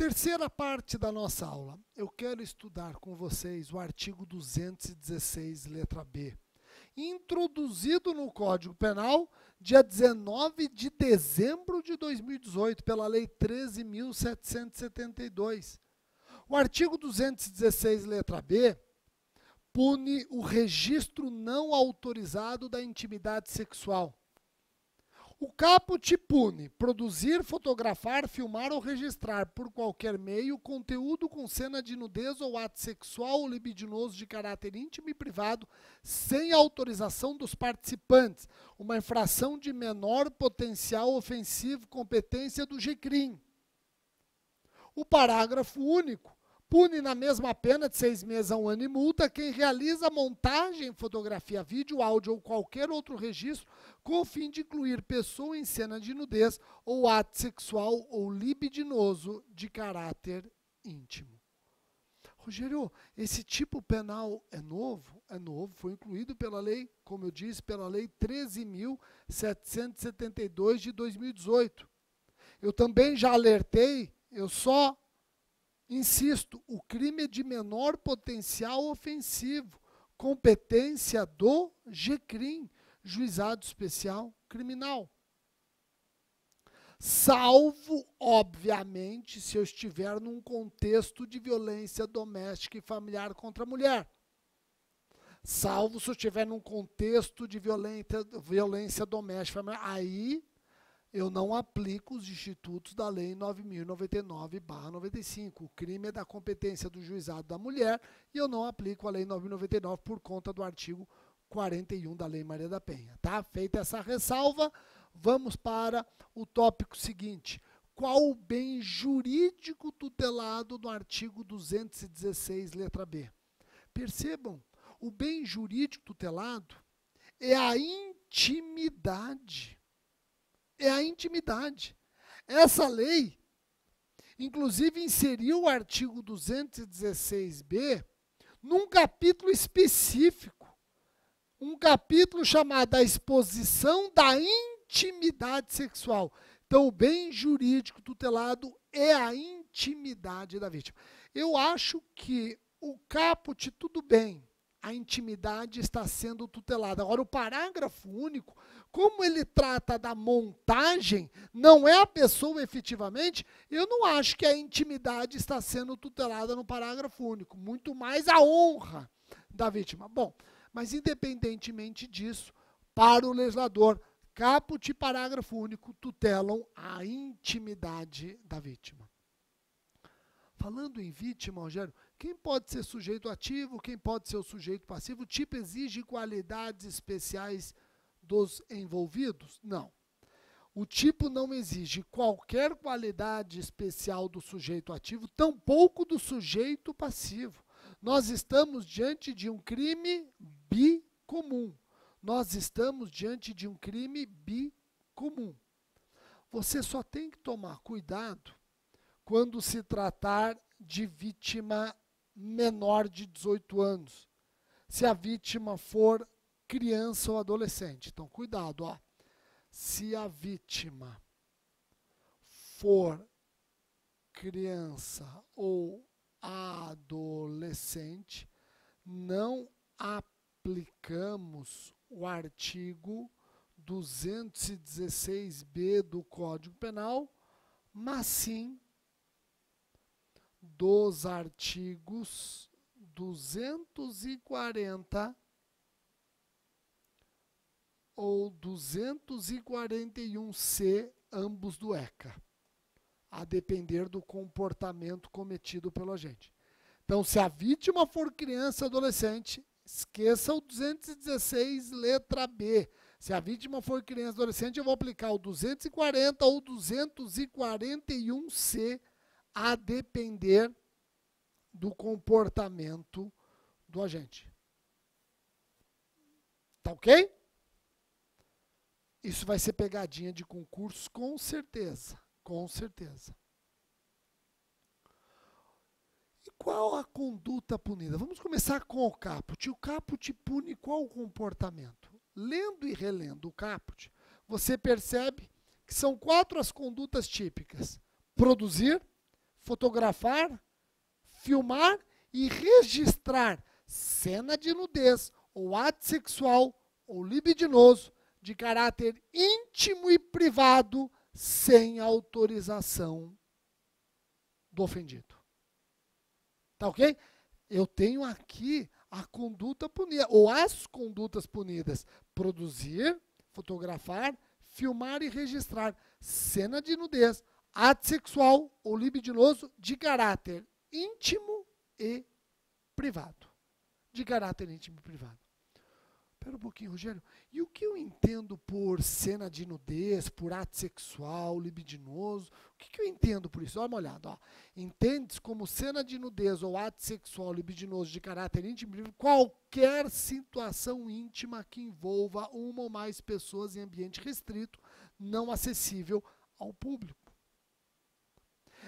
Terceira parte da nossa aula. Eu quero estudar com vocês o artigo 216, letra B, introduzido no Código Penal dia 19 de dezembro de 2018 pela Lei 13.772. O artigo 216, letra B, pune o registro não autorizado da intimidade sexual o capo te pune. Produzir, fotografar, filmar ou registrar por qualquer meio conteúdo com cena de nudez ou ato sexual ou libidinoso de caráter íntimo e privado sem autorização dos participantes. Uma infração de menor potencial ofensivo competência do GCRIM. O parágrafo único Pune na mesma pena de seis meses a um ano e multa quem realiza montagem, fotografia, vídeo, áudio ou qualquer outro registro com o fim de incluir pessoa em cena de nudez ou ato sexual ou libidinoso de caráter íntimo. Rogério, esse tipo penal é novo? É novo, foi incluído pela lei, como eu disse, pela lei 13.772 de 2018. Eu também já alertei, eu só Insisto, o crime é de menor potencial ofensivo, competência do GCRIM, Juizado Especial Criminal. Salvo, obviamente, se eu estiver num contexto de violência doméstica e familiar contra a mulher. Salvo se eu estiver num contexto de violenta, violência doméstica e familiar. Aí eu não aplico os institutos da Lei 9099-95. O crime é da competência do juizado da mulher e eu não aplico a Lei 9099 por conta do artigo 41 da Lei Maria da Penha. Tá? Feita essa ressalva, vamos para o tópico seguinte. Qual o bem jurídico tutelado no artigo 216, letra B? Percebam, o bem jurídico tutelado é a intimidade é a intimidade. Essa lei, inclusive, inseriu o artigo 216b num capítulo específico, um capítulo chamado A Exposição da Intimidade Sexual. Então, o bem jurídico tutelado é a intimidade da vítima. Eu acho que o caput, tudo bem, a intimidade está sendo tutelada. Agora, o parágrafo único, como ele trata da montagem, não é a pessoa efetivamente, eu não acho que a intimidade está sendo tutelada no parágrafo único, muito mais a honra da vítima. Bom, mas independentemente disso, para o legislador, caput e parágrafo único tutelam a intimidade da vítima. Falando em vítima, Rogério, quem pode ser sujeito ativo, quem pode ser o sujeito passivo? O tipo exige qualidades especiais dos envolvidos? Não. O tipo não exige qualquer qualidade especial do sujeito ativo, tampouco do sujeito passivo. Nós estamos diante de um crime bicomum. Nós estamos diante de um crime bicomum. Você só tem que tomar cuidado quando se tratar de vítima menor de 18 anos, se a vítima for criança ou adolescente. Então, cuidado, ó. Se a vítima for criança ou adolescente, não aplicamos o artigo 216b do Código Penal, mas sim dos artigos 240 ou 241C, ambos do ECA, a depender do comportamento cometido pelo agente. Então, se a vítima for criança ou adolescente, esqueça o 216, letra B. Se a vítima for criança ou adolescente, eu vou aplicar o 240 ou 241C a depender do comportamento do agente. Tá ok? Isso vai ser pegadinha de concursos, com certeza. Com certeza. E qual a conduta punida? Vamos começar com o caput. O caput pune qual o comportamento? Lendo e relendo o caput, você percebe que são quatro as condutas típicas: produzir, fotografar, filmar e registrar cena de nudez ou ato sexual ou libidinoso de caráter íntimo e privado sem autorização do ofendido. Tá ok? Eu tenho aqui a conduta punida, ou as condutas punidas: produzir, fotografar, filmar e registrar cena de nudez, ato sexual ou libidinoso de caráter íntimo e privado. De caráter íntimo e privado. Espera um pouquinho, Rogério. E o que eu entendo por cena de nudez, por ato sexual, libidinoso? O que, que eu entendo por isso? Olha uma olhada. Ó. Entendes como cena de nudez ou ato sexual libidinoso de caráter íntimo qualquer situação íntima que envolva uma ou mais pessoas em ambiente restrito, não acessível ao público.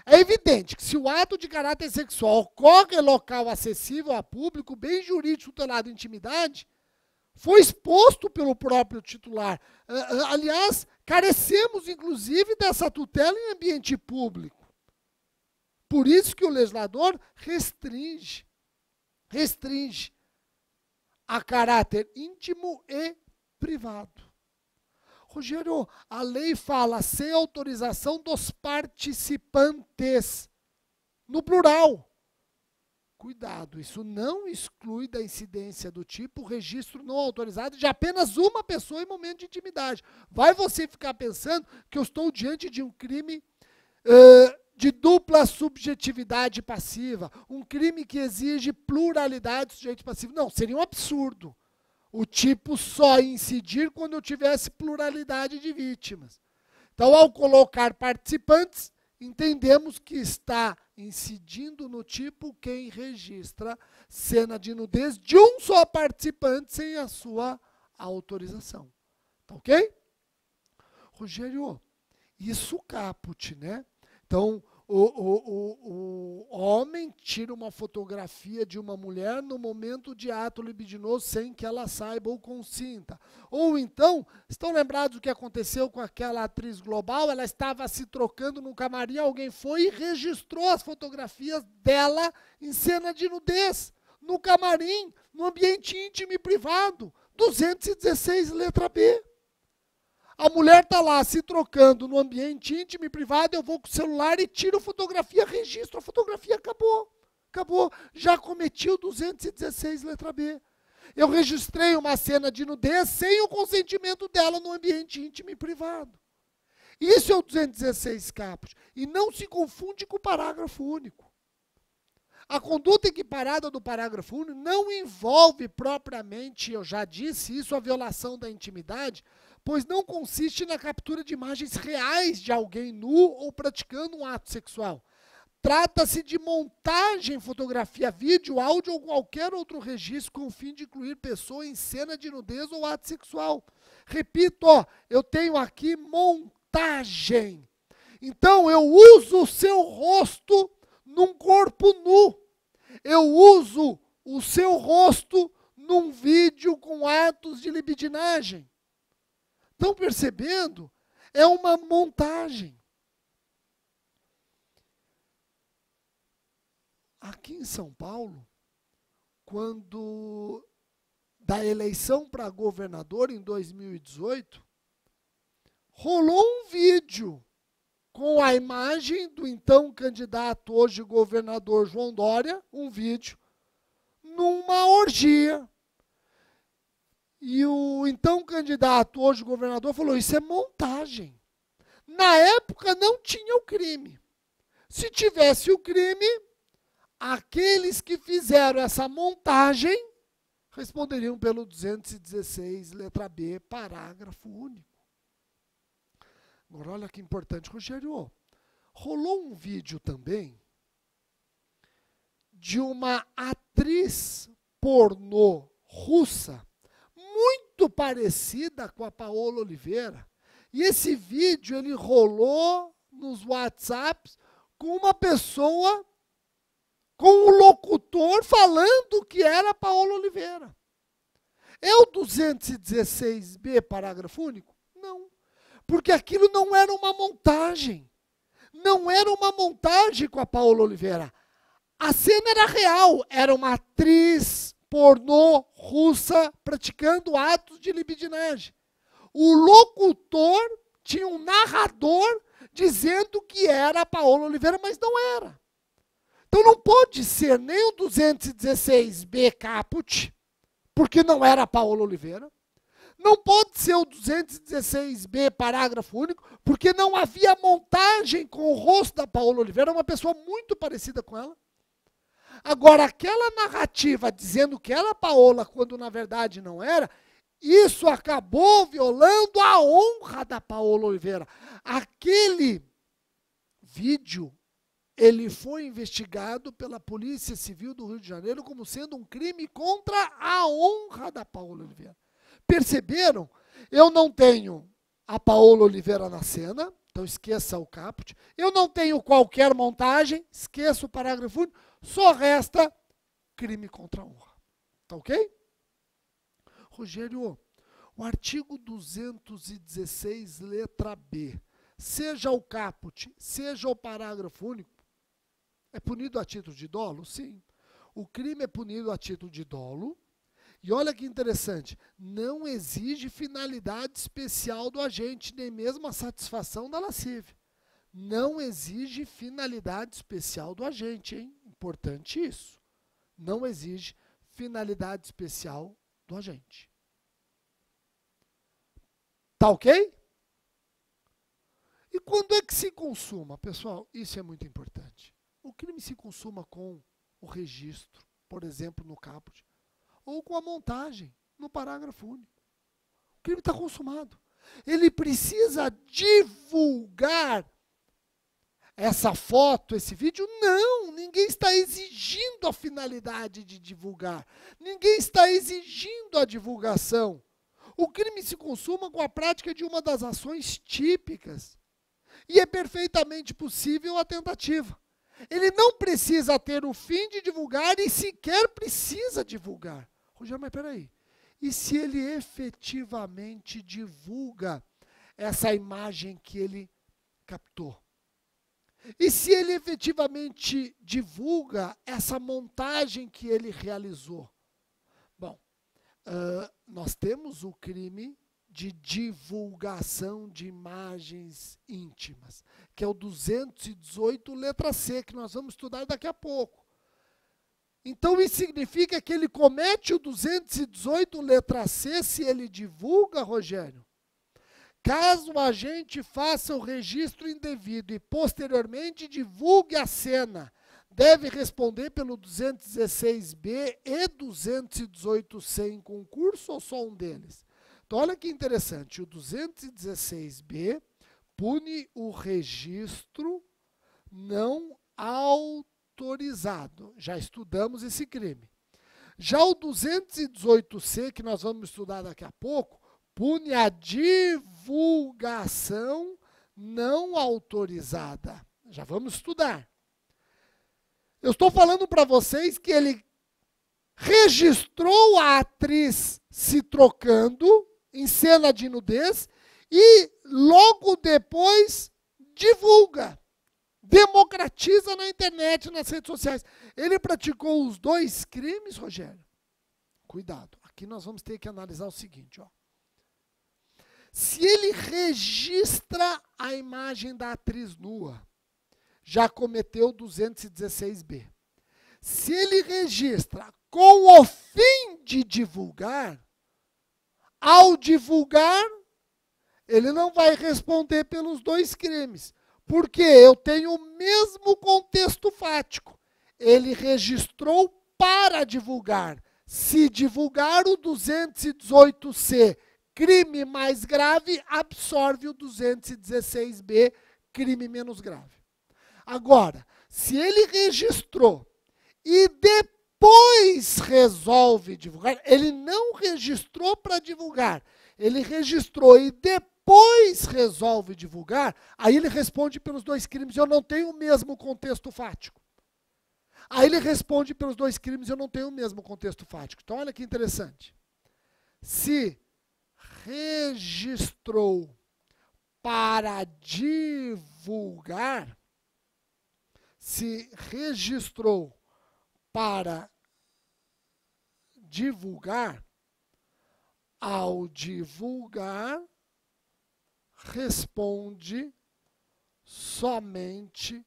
É evidente que se o ato de caráter sexual ocorre em local acessível a público, bem jurídico tutelado em intimidade, foi exposto pelo próprio titular. Ah, ah, aliás, carecemos inclusive dessa tutela em ambiente público. Por isso que o legislador restringe, restringe a caráter íntimo e privado. Rogério, a lei fala sem autorização dos participantes, no plural. Cuidado, isso não exclui da incidência do tipo registro não autorizado de apenas uma pessoa em momento de intimidade. Vai você ficar pensando que eu estou diante de um crime uh, de dupla subjetividade passiva, um crime que exige pluralidade do sujeito passivo. Não, seria um absurdo o tipo só incidir quando eu tivesse pluralidade de vítimas. Então, ao colocar participantes, entendemos que está incidindo no tipo quem registra cena de nudez de um só participante sem a sua autorização. Tá ok? Rogério, isso caput, né? Então, o, o, o, o, homem tira uma fotografia de uma mulher no momento de ato libidinoso sem que ela saiba ou consinta. Ou então, estão lembrados do que aconteceu com aquela atriz global? Ela estava se trocando no camarim, alguém foi e registrou as fotografias dela em cena de nudez, no camarim, no ambiente íntimo e privado. 216, letra B. A mulher está lá se trocando no ambiente íntimo e privado, eu vou com o celular e tiro fotografia, registro a fotografia, acabou. Acabou. Já cometi o 216 letra B. Eu registrei uma cena de nudez sem o consentimento dela no ambiente íntimo e privado. Isso é o 216 capos. E não se confunde com o parágrafo único. A conduta equiparada do parágrafo único não envolve propriamente, eu já disse isso, a violação da intimidade, pois não consiste na captura de imagens reais de alguém nu ou praticando um ato sexual. Trata-se de montagem, fotografia, vídeo, áudio ou qualquer outro registro com o fim de incluir pessoa em cena de nudez ou ato sexual. Repito, ó, eu tenho aqui montagem. Então eu uso o seu rosto num corpo nu. Eu uso o seu rosto num vídeo com atos de libidinagem. Estão percebendo? É uma montagem. Aqui em São Paulo, quando da eleição para governador em 2018, rolou um vídeo com a imagem do então candidato, hoje governador João Dória, um vídeo, numa orgia e o então candidato, hoje governador, falou: Isso é montagem. Na época não tinha o crime. Se tivesse o crime, aqueles que fizeram essa montagem responderiam pelo 216, letra B, parágrafo único. Agora, olha que importante, Rogério. Rolou um vídeo também de uma atriz pornô russa muito parecida com a Paola Oliveira. E esse vídeo ele rolou nos WhatsApps com uma pessoa, com um locutor falando que era Paola Oliveira. É o 216B, parágrafo único? Não. Porque aquilo não era uma montagem. Não era uma montagem com a Paola Oliveira. A cena era real, era uma atriz pornô russa praticando atos de libidinagem. O locutor tinha um narrador dizendo que era a Paola Oliveira, mas não era. Então não pode ser nem o 216B caput, porque não era a Paola Oliveira. Não pode ser o 216B, parágrafo único, porque não havia montagem com o rosto da Paola Oliveira, uma pessoa muito parecida com ela. Agora, aquela narrativa dizendo que era Paola, quando na verdade não era, isso acabou violando a honra da Paola Oliveira. Aquele vídeo, ele foi investigado pela Polícia Civil do Rio de Janeiro como sendo um crime contra a honra da Paola Oliveira. Perceberam? Eu não tenho a Paola Oliveira na cena, então esqueça o caput. Eu não tenho qualquer montagem, esqueça o parágrafo único só resta crime contra a honra. Tá ok? Rogério, o artigo 216, letra B, seja o caput, seja o parágrafo único, é punido a título de dolo? Sim. O crime é punido a título de dolo. E olha que interessante, não exige finalidade especial do agente, nem mesmo a satisfação da lascivia. Não exige finalidade especial do agente, hein? importante isso. Não exige finalidade especial do agente. Tá ok? E quando é que se consuma? Pessoal, isso é muito importante. O crime se consuma com o registro, por exemplo, no caput, ou com a montagem, no parágrafo único. O crime está consumado. Ele precisa divulgar essa foto, esse vídeo? Não, ninguém está exigindo a finalidade de divulgar. Ninguém está exigindo a divulgação. O crime se consuma com a prática de uma das ações típicas. E é perfeitamente possível a tentativa. Ele não precisa ter o fim de divulgar e sequer precisa divulgar. Rogério, mas peraí. E se ele efetivamente divulga essa imagem que ele captou? E se ele efetivamente divulga essa montagem que ele realizou? Bom, uh, nós temos o crime de divulgação de imagens íntimas, que é o 218, letra C, que nós vamos estudar daqui a pouco. Então, isso significa que ele comete o 218, letra C, se ele divulga, Rogério? Caso o agente faça o registro indevido e posteriormente divulgue a cena, deve responder pelo 216B e 218C em concurso ou só um deles? Então, olha que interessante, o 216B pune o registro não autorizado. Já estudamos esse crime. Já o 218C, que nós vamos estudar daqui a pouco, pune a divulgação não autorizada. Já vamos estudar. Eu estou falando para vocês que ele registrou a atriz se trocando em cena de nudez e logo depois divulga, democratiza na internet, nas redes sociais. Ele praticou os dois crimes, Rogério? Cuidado. Aqui nós vamos ter que analisar o seguinte, ó. Se ele registra a imagem da atriz nua, já cometeu 216b. Se ele registra com o fim de divulgar, ao divulgar, ele não vai responder pelos dois crimes, porque eu tenho o mesmo contexto fático. Ele registrou para divulgar. Se divulgar o 218C crime mais grave absorve o 216B, crime menos grave. Agora, se ele registrou e depois resolve divulgar, ele não registrou para divulgar, ele registrou e depois resolve divulgar, aí ele responde pelos dois crimes, eu não tenho o mesmo contexto fático. Aí ele responde pelos dois crimes, eu não tenho o mesmo contexto fático. Então, olha que interessante. Se registrou para divulgar, se registrou para divulgar, ao divulgar, responde somente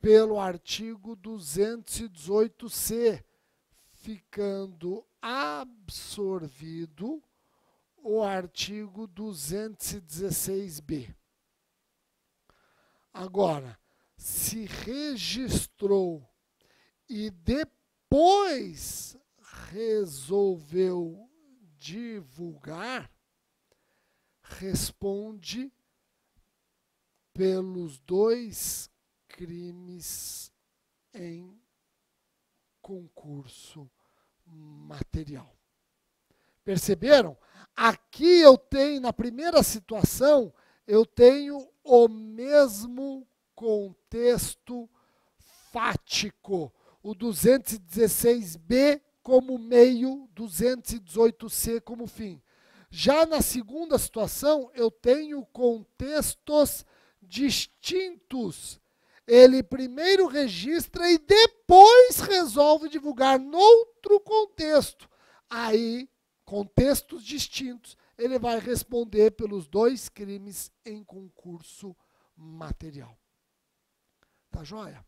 pelo artigo 218C, ficando absorvido o artigo 216b. Agora, se registrou e depois resolveu divulgar, responde pelos dois crimes em concurso material. Perceberam? Aqui eu tenho, na primeira situação, eu tenho o mesmo contexto fático. O 216b como meio, 218c como fim. Já na segunda situação, eu tenho contextos distintos. Ele primeiro registra e depois resolve divulgar noutro contexto. Aí contextos distintos, ele vai responder pelos dois crimes em concurso material. Tá joia?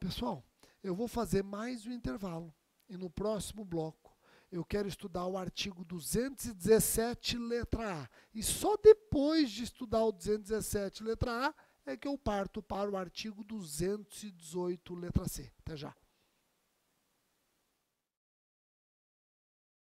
Pessoal, eu vou fazer mais um intervalo e no próximo bloco eu quero estudar o artigo 217, letra A. E só depois de estudar o 217, letra A, é que eu parto para o artigo 218, letra C. Até já.